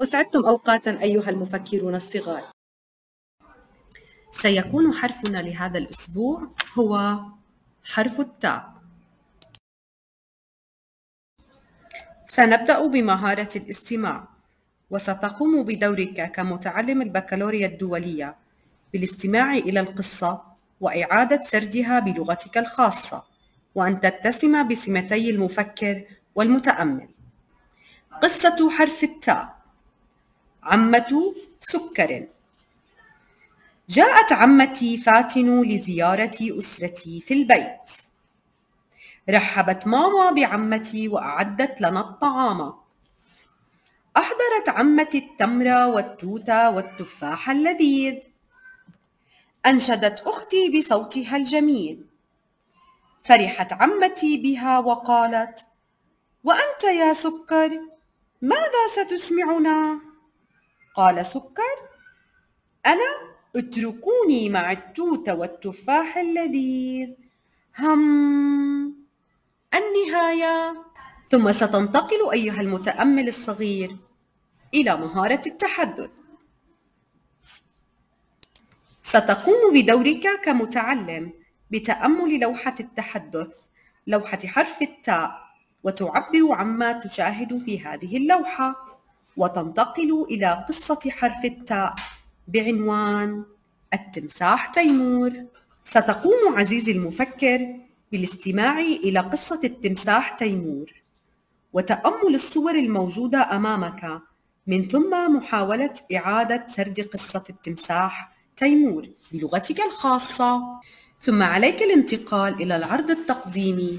وسعدتم أوقاتا أيها المفكرون الصغار سيكون حرفنا لهذا الأسبوع هو حرف التاء سنبدأ بمهارة الاستماع وستقوم بدورك كمتعلم البكالوريا الدولية بالاستماع إلى القصة وإعادة سردها بلغتك الخاصة وأن تتسم بسمتي المفكر والمتأمل قصة حرف التاء عمة سكر جاءت عمتي فاتن لزيارة أسرتي في البيت رحبت ماما بعمتي وأعدت لنا الطعام أحضرت عمتي التمر والتوت والتفاح اللذيذ أنشدت أختي بصوتها الجميل فرحت عمتي بها وقالت وأنت يا سكر ماذا ستسمعنا؟ قال سكر أنا اتركوني مع التوت والتفاح اللذيذ هم النهاية ثم ستنتقل أيها المتأمل الصغير إلى مهارة التحدث ستقوم بدورك كمتعلم بتأمل لوحة التحدث لوحة حرف التاء وتعبر عما تشاهد في هذه اللوحة وتنتقل إلى قصة حرف التاء بعنوان التمساح تيمور ستقوم عزيزي المفكر بالاستماع إلى قصة التمساح تيمور وتأمل الصور الموجودة أمامك من ثم محاولة إعادة سرد قصة التمساح تيمور بلغتك الخاصة ثم عليك الانتقال إلى العرض التقديمي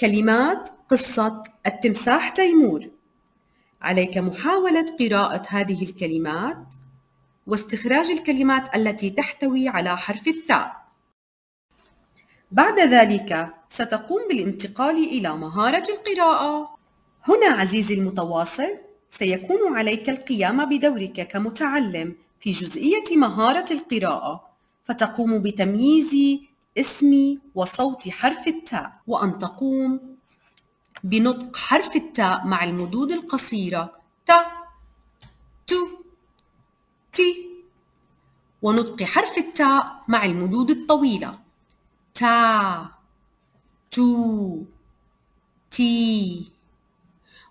كلمات قصة التمساح تيمور عليك محاولة قراءة هذه الكلمات واستخراج الكلمات التي تحتوي على حرف التاء. بعد ذلك ستقوم بالانتقال إلى مهارة القراءة. هنا عزيزي المتواصل سيكون عليك القيام بدورك كمتعلم في جزئية مهارة القراءة فتقوم بتمييز اسم وصوت حرف التاء وأن تقوم بنطق حرف التاء مع المدود القصيرة ت تو تي ونطق حرف التاء مع المدود الطويلة تا تو تي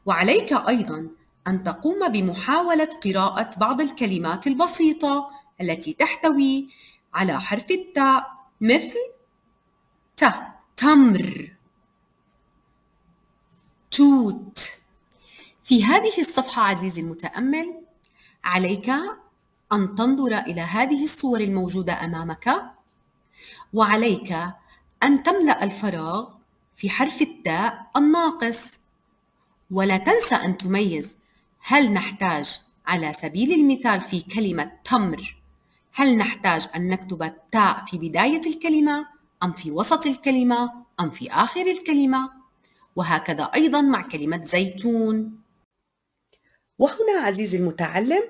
وعليك أيضا أن تقوم بمحاولة قراءة بعض الكلمات البسيطة التي تحتوي على حرف التاء مثل ت تمر توت في هذه الصفحة عزيزي المتأمل عليك أن تنظر إلى هذه الصور الموجودة أمامك وعليك أن تملأ الفراغ في حرف التاء الناقص ولا تنسى أن تميز هل نحتاج على سبيل المثال في كلمة تمر هل نحتاج أن نكتب التاء في بداية الكلمة أم في وسط الكلمة أم في آخر الكلمة وهكذا أيضا مع كلمة زيتون وهنا عزيزي المتعلم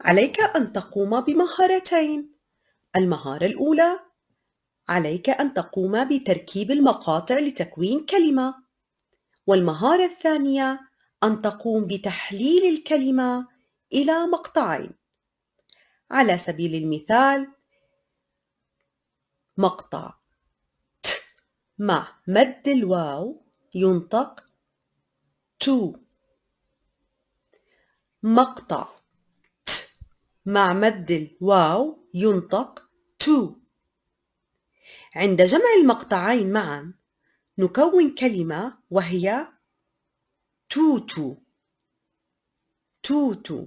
عليك أن تقوم بمهارتين المهارة الأولى عليك أن تقوم بتركيب المقاطع لتكوين كلمة والمهارة الثانية أن تقوم بتحليل الكلمة إلى مقطعين على سبيل المثال مقطع ت مع مد الواو ينطق تو مقطع ت مع مد الواو ينطق تو عند جمع المقطعين معا نكون كلمة وهي توتو توتو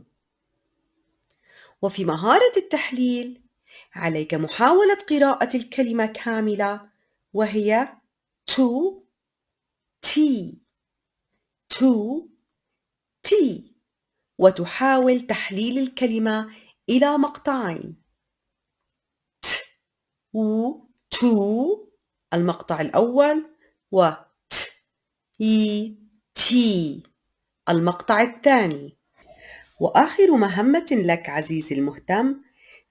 وفي مهارة التحليل عليك محاولة قراءة الكلمة كاملة وهي تو تي تو تي وتحاول تحليل الكلمة إلى مقطعين ت و تو المقطع الأول و ت ي تي المقطع الثاني وآخر مهمة لك عزيزي المهتم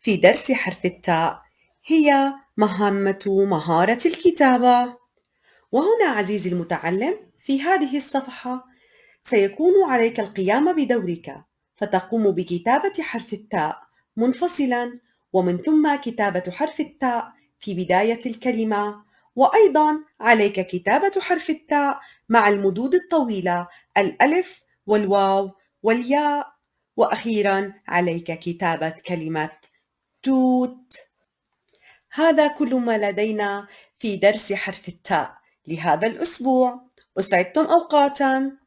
في درس حرف التاء هي مهمة مهارة الكتابة وهنا عزيزي المتعلم في هذه الصفحة سيكون عليك القيام بدورك فتقوم بكتابة حرف التاء منفصلا ومن ثم كتابة حرف التاء في بداية الكلمة وأيضا عليك كتابة حرف التاء مع المدود الطويلة الألف والواو والياء وأخيرا عليك كتابة كلمة توت هذا كل ما لدينا في درس حرف التاء لهذا الأسبوع أسعدتم أوقاتاً